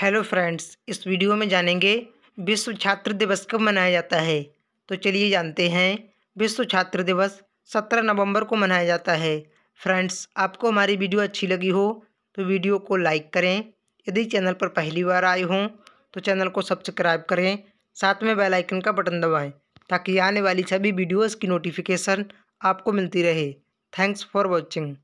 hello friends इस video में जानेंगे विश्व छात्र दिवस कब मनाया जाता है तो चलिए जानते हैं विश्व छात्र दिवस सत्रह नवंबर को मनाया जाता है फ्रेंड्स आपको हमारी वीडियो अच्छी लगी हो तो वीडियो को लाइक करें यदि चैनल पर पहली बार आए हों तो चैनल को सब्सक्राइब करें साथ में बेल आइकन का बटन दबाएँ ताकि आने वाली सभी वीडियोज़ की नोटिफिकेशन आपको मिलती रहे थैंक्स फॉर वॉचिंग